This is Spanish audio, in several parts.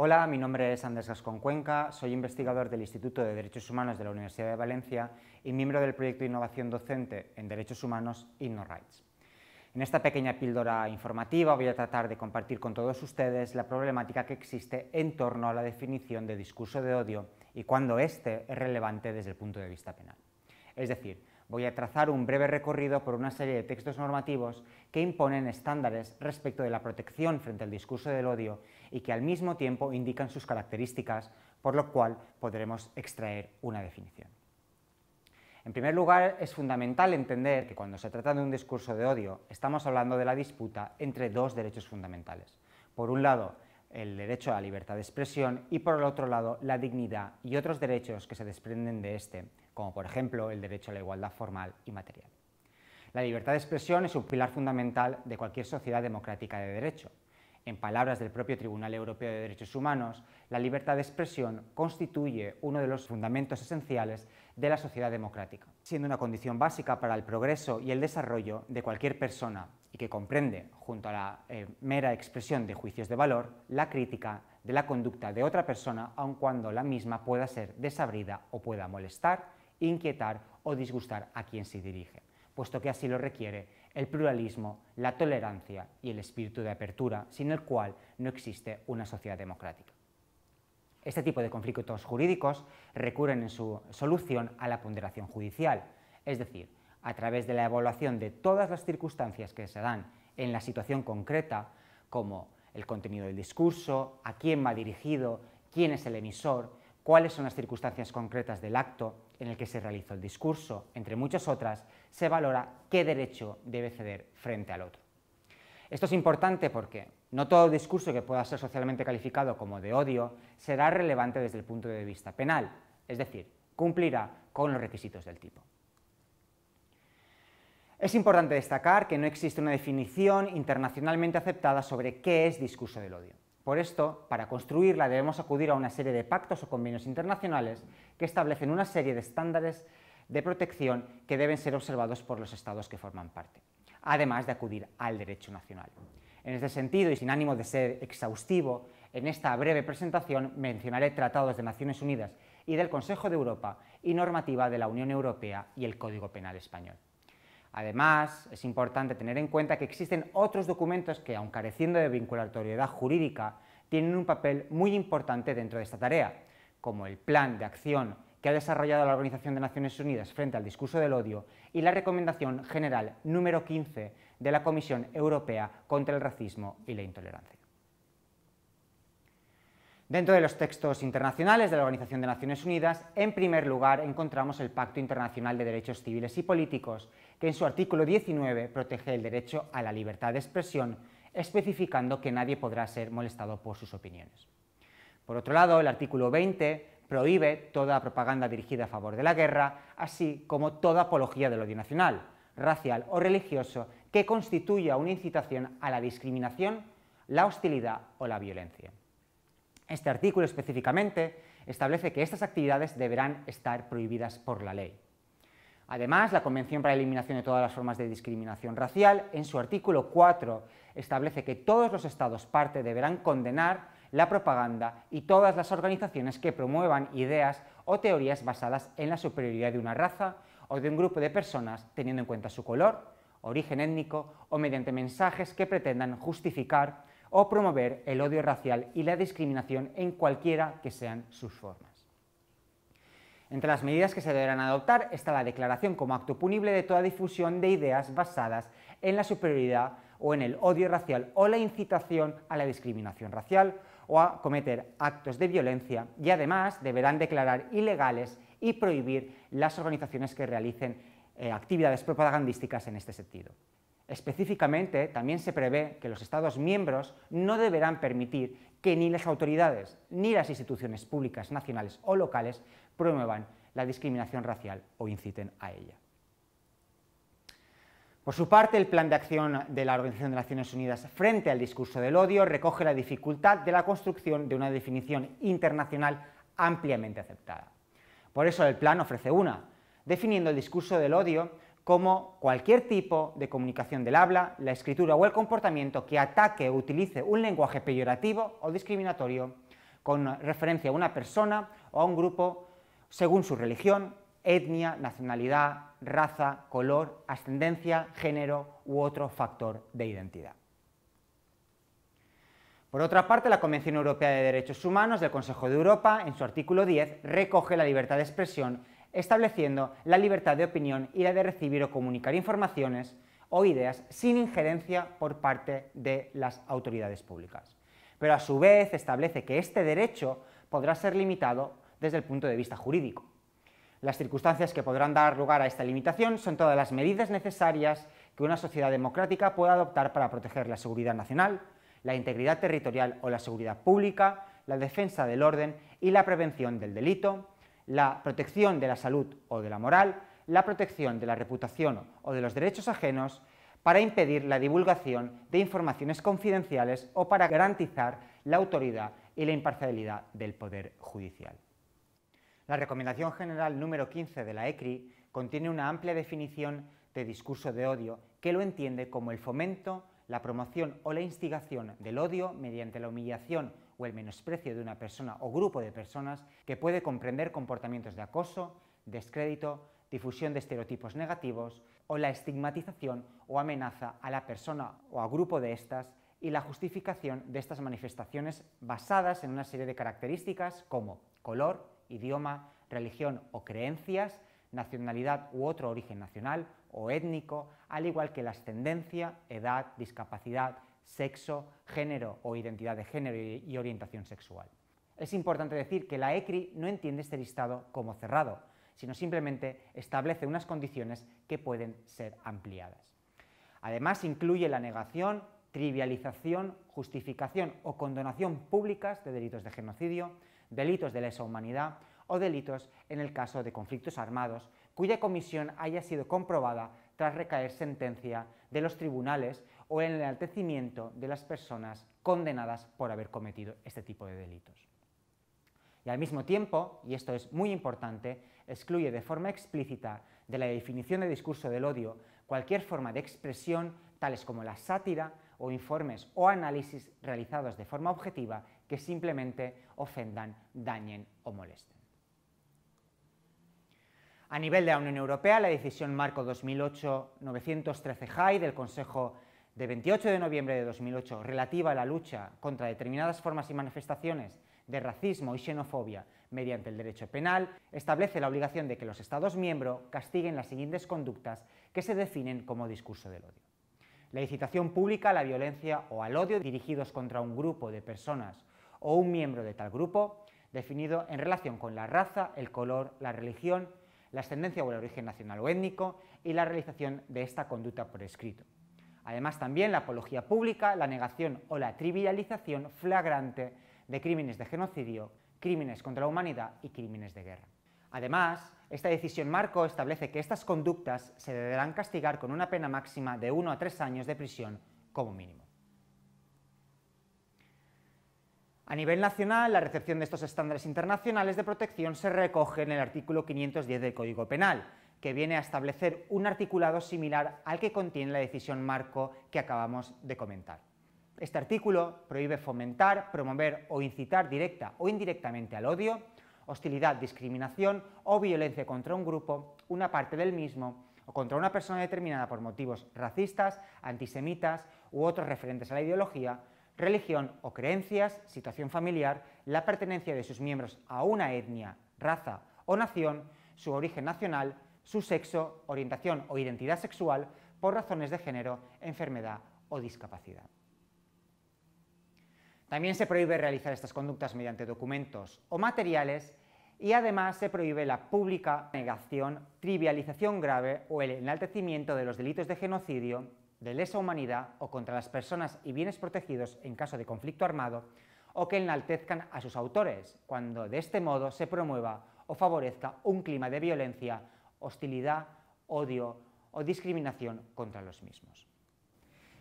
Hola, mi nombre es Andrés Gascon Cuenca, soy investigador del Instituto de Derechos Humanos de la Universidad de Valencia y miembro del proyecto de Innovación Docente en Derechos Humanos InnoRights. En esta pequeña píldora informativa voy a tratar de compartir con todos ustedes la problemática que existe en torno a la definición de discurso de odio y cuando éste es relevante desde el punto de vista penal. Es decir, voy a trazar un breve recorrido por una serie de textos normativos que imponen estándares respecto de la protección frente al discurso del odio y que al mismo tiempo indican sus características, por lo cual podremos extraer una definición. En primer lugar, es fundamental entender que cuando se trata de un discurso de odio, estamos hablando de la disputa entre dos derechos fundamentales. Por un lado, el derecho a la libertad de expresión y por el otro lado la dignidad y otros derechos que se desprenden de este, como por ejemplo el derecho a la igualdad formal y material. La libertad de expresión es un pilar fundamental de cualquier sociedad democrática de derecho. En palabras del propio Tribunal Europeo de Derechos Humanos, la libertad de expresión constituye uno de los fundamentos esenciales de la sociedad democrática, siendo una condición básica para el progreso y el desarrollo de cualquier persona y que comprende, junto a la eh, mera expresión de juicios de valor, la crítica de la conducta de otra persona aun cuando la misma pueda ser desabrida o pueda molestar, inquietar o disgustar a quien se dirige, puesto que así lo requiere el pluralismo, la tolerancia y el espíritu de apertura, sin el cual no existe una sociedad democrática. Este tipo de conflictos jurídicos recurren en su solución a la ponderación judicial, es decir, a través de la evaluación de todas las circunstancias que se dan en la situación concreta, como el contenido del discurso, a quién va dirigido, quién es el emisor, cuáles son las circunstancias concretas del acto en el que se realizó el discurso, entre muchas otras, se valora qué derecho debe ceder frente al otro. Esto es importante porque no todo discurso que pueda ser socialmente calificado como de odio será relevante desde el punto de vista penal, es decir, cumplirá con los requisitos del tipo. Es importante destacar que no existe una definición internacionalmente aceptada sobre qué es discurso del odio. Por esto, para construirla debemos acudir a una serie de pactos o convenios internacionales que establecen una serie de estándares de protección que deben ser observados por los Estados que forman parte, además de acudir al derecho nacional. En este sentido, y sin ánimo de ser exhaustivo, en esta breve presentación mencionaré tratados de Naciones Unidas y del Consejo de Europa y normativa de la Unión Europea y el Código Penal Español. Además, es importante tener en cuenta que existen otros documentos que, aun careciendo de vinculatoriedad jurídica, tienen un papel muy importante dentro de esta tarea, como el Plan de Acción que ha desarrollado la Organización de Naciones Unidas frente al discurso del odio y la Recomendación General número 15 de la Comisión Europea contra el Racismo y la Intolerancia. Dentro de los textos internacionales de la Organización de Naciones Unidas, en primer lugar encontramos el Pacto Internacional de Derechos Civiles y Políticos, que en su artículo 19 protege el derecho a la libertad de expresión, especificando que nadie podrá ser molestado por sus opiniones. Por otro lado, el artículo 20 prohíbe toda propaganda dirigida a favor de la guerra, así como toda apología del odio nacional, racial o religioso que constituya una incitación a la discriminación, la hostilidad o la violencia. Este artículo específicamente establece que estas actividades deberán estar prohibidas por la ley. Además, la Convención para la Eliminación de todas las formas de discriminación racial, en su artículo 4, establece que todos los Estados parte deberán condenar la propaganda y todas las organizaciones que promuevan ideas o teorías basadas en la superioridad de una raza o de un grupo de personas teniendo en cuenta su color, origen étnico o mediante mensajes que pretendan justificar o promover el odio racial y la discriminación en cualquiera que sean sus formas. Entre las medidas que se deberán adoptar está la declaración como acto punible de toda difusión de ideas basadas en la superioridad o en el odio racial o la incitación a la discriminación racial o a cometer actos de violencia y además deberán declarar ilegales y prohibir las organizaciones que realicen eh, actividades propagandísticas en este sentido. Específicamente, también se prevé que los Estados miembros no deberán permitir que ni las autoridades ni las instituciones públicas nacionales o locales promuevan la discriminación racial o inciten a ella. Por su parte, el Plan de Acción de la Organización de Naciones Unidas frente al discurso del odio recoge la dificultad de la construcción de una definición internacional ampliamente aceptada. Por eso el plan ofrece una, definiendo el discurso del odio como cualquier tipo de comunicación del habla, la escritura o el comportamiento que ataque o utilice un lenguaje peyorativo o discriminatorio con referencia a una persona o a un grupo según su religión, etnia, nacionalidad, raza, color, ascendencia, género u otro factor de identidad. Por otra parte, la Convención Europea de Derechos Humanos del Consejo de Europa, en su artículo 10, recoge la libertad de expresión estableciendo la libertad de opinión y la de recibir o comunicar informaciones o ideas sin injerencia por parte de las autoridades públicas. Pero a su vez establece que este derecho podrá ser limitado desde el punto de vista jurídico. Las circunstancias que podrán dar lugar a esta limitación son todas las medidas necesarias que una sociedad democrática pueda adoptar para proteger la seguridad nacional, la integridad territorial o la seguridad pública, la defensa del orden y la prevención del delito, la protección de la salud o de la moral, la protección de la reputación o de los derechos ajenos, para impedir la divulgación de informaciones confidenciales o para garantizar la autoridad y la imparcialidad del Poder Judicial. La Recomendación General número 15 de la ECRI contiene una amplia definición de discurso de odio que lo entiende como el fomento, la promoción o la instigación del odio mediante la humillación o el menosprecio de una persona o grupo de personas que puede comprender comportamientos de acoso, descrédito, difusión de estereotipos negativos o la estigmatización o amenaza a la persona o a grupo de estas y la justificación de estas manifestaciones basadas en una serie de características como color, idioma, religión o creencias, nacionalidad u otro origen nacional o étnico, al igual que la ascendencia, edad, discapacidad, sexo, género o identidad de género y orientación sexual. Es importante decir que la ECRI no entiende este listado como cerrado, sino simplemente establece unas condiciones que pueden ser ampliadas. Además, incluye la negación, trivialización, justificación o condonación públicas de delitos de genocidio, delitos de lesa humanidad o delitos en el caso de conflictos armados cuya comisión haya sido comprobada tras recaer sentencia de los tribunales o el enaltecimiento de las personas condenadas por haber cometido este tipo de delitos. Y al mismo tiempo, y esto es muy importante, excluye de forma explícita de la definición de discurso del odio cualquier forma de expresión tales como la sátira o informes o análisis realizados de forma objetiva que simplemente ofendan, dañen o molesten. A nivel de la Unión Europea, la decisión marco 2008-913 JAI del Consejo de 28 de noviembre de 2008 relativa a la lucha contra determinadas formas y manifestaciones de racismo y xenofobia mediante el derecho penal, establece la obligación de que los Estados miembros castiguen las siguientes conductas que se definen como discurso del odio. La incitación pública a la violencia o al odio dirigidos contra un grupo de personas o un miembro de tal grupo, definido en relación con la raza, el color, la religión, la ascendencia o el origen nacional o étnico y la realización de esta conducta por escrito. Además, también la apología pública, la negación o la trivialización flagrante de crímenes de genocidio, crímenes contra la humanidad y crímenes de guerra. Además, esta decisión marco establece que estas conductas se deberán castigar con una pena máxima de 1 a 3 años de prisión como mínimo. A nivel nacional, la recepción de estos estándares internacionales de protección se recoge en el artículo 510 del Código Penal, que viene a establecer un articulado similar al que contiene la decisión marco que acabamos de comentar. Este artículo prohíbe fomentar, promover o incitar directa o indirectamente al odio, hostilidad, discriminación o violencia contra un grupo, una parte del mismo o contra una persona determinada por motivos racistas, antisemitas u otros referentes a la ideología, religión o creencias, situación familiar, la pertenencia de sus miembros a una etnia, raza o nación, su origen nacional, su sexo, orientación o identidad sexual por razones de género, enfermedad o discapacidad. También se prohíbe realizar estas conductas mediante documentos o materiales y además se prohíbe la pública negación, trivialización grave o el enaltecimiento de los delitos de genocidio, de lesa humanidad o contra las personas y bienes protegidos en caso de conflicto armado o que enaltezcan a sus autores, cuando de este modo se promueva o favorezca un clima de violencia hostilidad, odio o discriminación contra los mismos.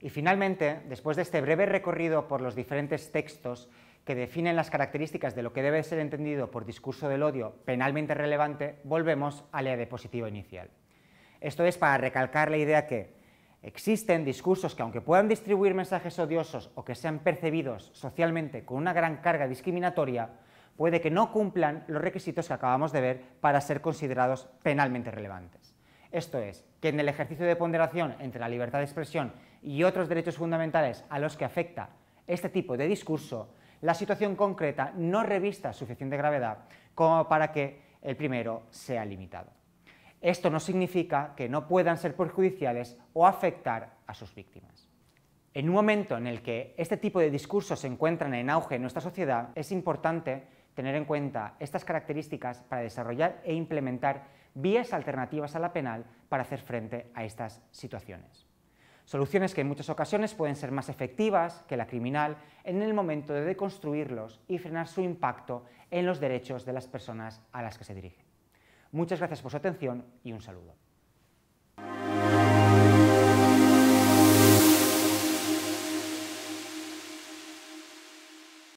Y finalmente, después de este breve recorrido por los diferentes textos que definen las características de lo que debe ser entendido por discurso del odio penalmente relevante, volvemos a la diapositiva inicial. Esto es para recalcar la idea que existen discursos que, aunque puedan distribuir mensajes odiosos o que sean percibidos socialmente con una gran carga discriminatoria, puede que no cumplan los requisitos que acabamos de ver para ser considerados penalmente relevantes. Esto es, que en el ejercicio de ponderación entre la libertad de expresión y otros derechos fundamentales a los que afecta este tipo de discurso, la situación concreta no revista suficiente gravedad como para que el primero sea limitado. Esto no significa que no puedan ser perjudiciales o afectar a sus víctimas. En un momento en el que este tipo de discursos se encuentran en auge en nuestra sociedad, es importante tener en cuenta estas características para desarrollar e implementar vías alternativas a la penal para hacer frente a estas situaciones. Soluciones que en muchas ocasiones pueden ser más efectivas que la criminal en el momento de deconstruirlos y frenar su impacto en los derechos de las personas a las que se dirigen. Muchas gracias por su atención y un saludo.